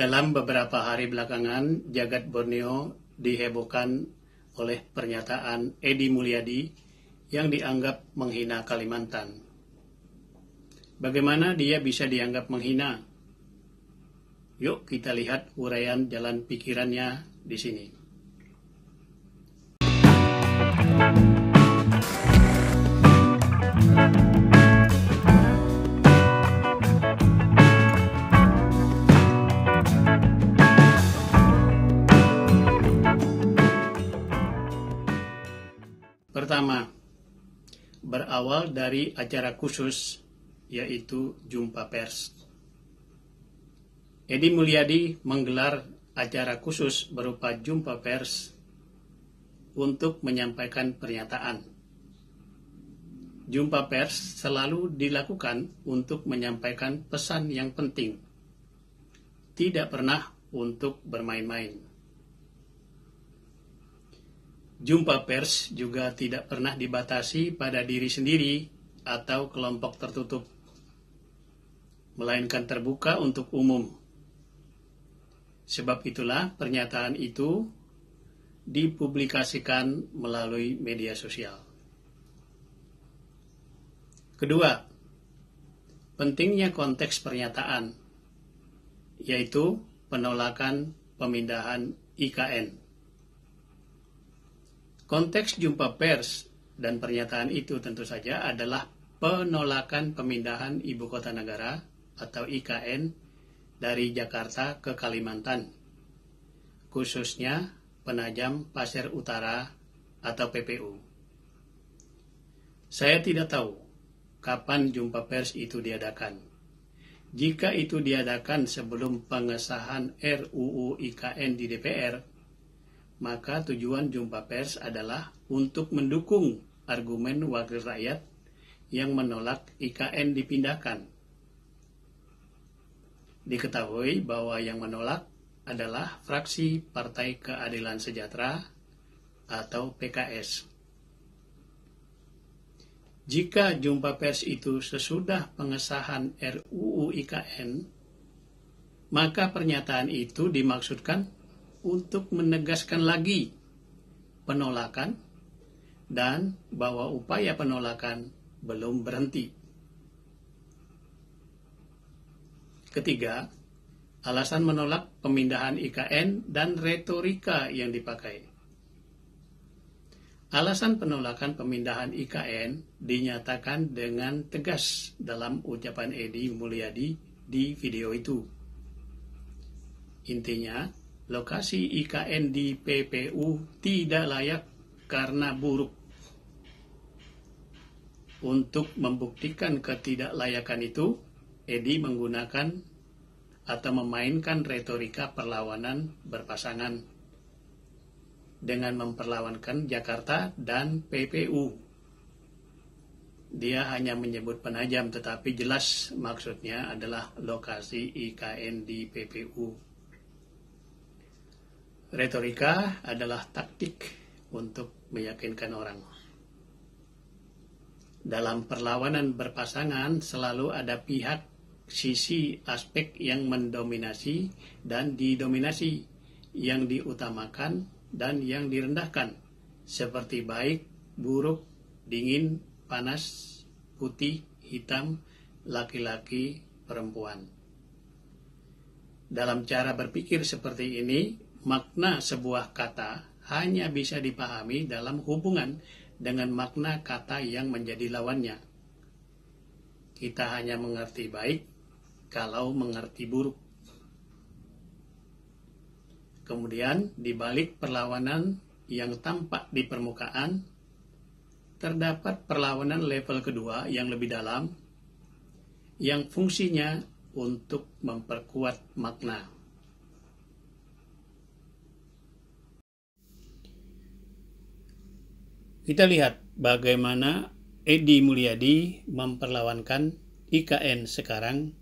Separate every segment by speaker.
Speaker 1: Dalam beberapa hari belakangan, jagat Borneo dihebohkan oleh pernyataan Edi Mulyadi yang dianggap menghina Kalimantan. Bagaimana dia bisa dianggap menghina? Yuk kita lihat uraian jalan pikirannya di sini. pertama berawal dari acara khusus yaitu jumpa pers. Edi Mulyadi menggelar acara khusus berupa jumpa pers untuk menyampaikan pernyataan. Jumpa pers selalu dilakukan untuk menyampaikan pesan yang penting, tidak pernah untuk bermain-main. Jumpa pers juga tidak pernah dibatasi pada diri sendiri atau kelompok tertutup, melainkan terbuka untuk umum. Sebab itulah pernyataan itu dipublikasikan melalui media sosial. Kedua, pentingnya konteks pernyataan, yaitu penolakan pemindahan IKN. Konteks jumpa pers dan pernyataan itu tentu saja adalah penolakan pemindahan ibu kota negara atau IKN dari Jakarta ke Kalimantan, khususnya Penajam Pasir Utara atau PPU. Saya tidak tahu kapan jumpa pers itu diadakan. Jika itu diadakan sebelum pengesahan RUU IKN di DPR, maka tujuan jumpa pers adalah untuk mendukung argumen wakil rakyat yang menolak IKN dipindahkan. Diketahui bahwa yang menolak adalah fraksi Partai Keadilan Sejahtera atau PKS. Jika jumpa pers itu sesudah pengesahan RUU IKN, maka pernyataan itu dimaksudkan untuk menegaskan lagi penolakan dan bahwa upaya penolakan belum berhenti. Ketiga, alasan menolak pemindahan IKN dan retorika yang dipakai. Alasan penolakan pemindahan IKN dinyatakan dengan tegas dalam ucapan Edi Mulyadi di video itu. Intinya, Lokasi IKN di PPU tidak layak karena buruk. Untuk membuktikan ketidaklayakan itu, Edi menggunakan atau memainkan retorika perlawanan berpasangan dengan memperlawankan Jakarta dan PPU. Dia hanya menyebut penajam, tetapi jelas maksudnya adalah lokasi IKN di PPU. Retorika adalah taktik untuk meyakinkan orang. Dalam perlawanan berpasangan selalu ada pihak sisi aspek yang mendominasi dan didominasi, yang diutamakan dan yang direndahkan, seperti baik, buruk, dingin, panas, putih, hitam, laki-laki, perempuan. Dalam cara berpikir seperti ini, makna sebuah kata hanya bisa dipahami dalam hubungan dengan makna kata yang menjadi lawannya. Kita hanya mengerti baik kalau mengerti buruk. Kemudian, di balik perlawanan yang tampak di permukaan, terdapat perlawanan level kedua yang lebih dalam, yang fungsinya untuk memperkuat makna. Kita lihat bagaimana Edi Mulyadi memperlawankan IKN sekarang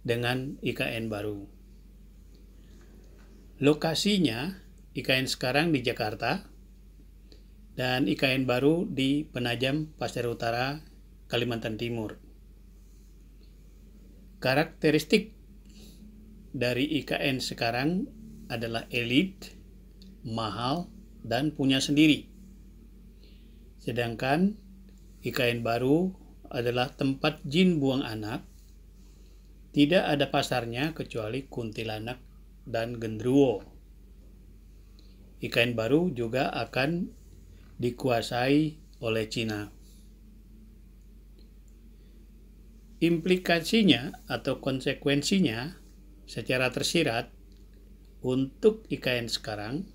Speaker 1: dengan IKN baru. Lokasinya IKN sekarang di Jakarta dan IKN baru di Penajam Pasir Utara, Kalimantan Timur. Karakteristik dari IKN sekarang adalah elit, mahal, dan punya sendiri. Sedangkan IKN baru adalah tempat jin buang anak. Tidak ada pasarnya kecuali kuntilanak dan gendruwo. IKN baru juga akan dikuasai oleh Cina. Implikasinya atau konsekuensinya secara tersirat untuk IKN sekarang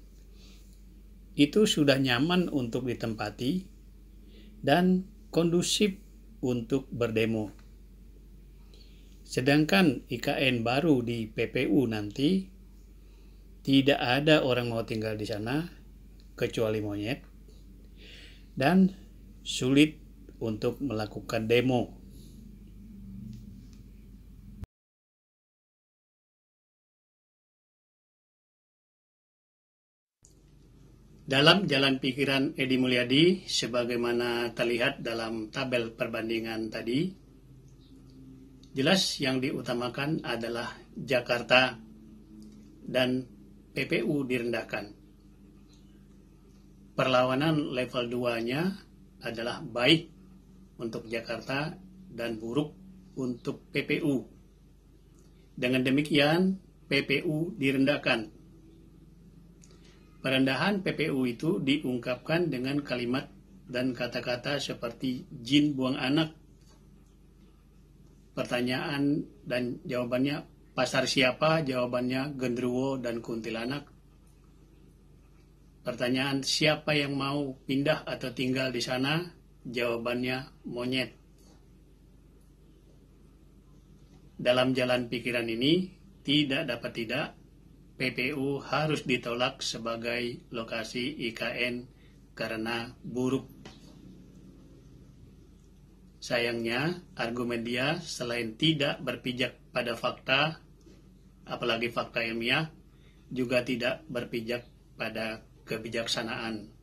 Speaker 1: itu sudah nyaman untuk ditempati dan kondusif untuk berdemo. Sedangkan IKN baru di PPU nanti tidak ada orang mau tinggal di sana kecuali monyet dan sulit untuk melakukan demo Dalam jalan pikiran Edi Mulyadi, sebagaimana terlihat dalam tabel perbandingan tadi, jelas yang diutamakan adalah Jakarta dan PPU direndahkan. Perlawanan level 2-nya adalah baik untuk Jakarta dan buruk untuk PPU. Dengan demikian, PPU direndahkan Perendahan PPU itu diungkapkan dengan kalimat dan kata-kata seperti jin buang anak. Pertanyaan dan jawabannya pasar siapa? Jawabannya genderuwo dan kuntilanak. Pertanyaan siapa yang mau pindah atau tinggal di sana? Jawabannya monyet. Dalam jalan pikiran ini tidak dapat tidak PPU harus ditolak sebagai lokasi IKN karena buruk. Sayangnya, argumen dia selain tidak berpijak pada fakta, apalagi fakta ilmiah, juga tidak berpijak pada kebijaksanaan.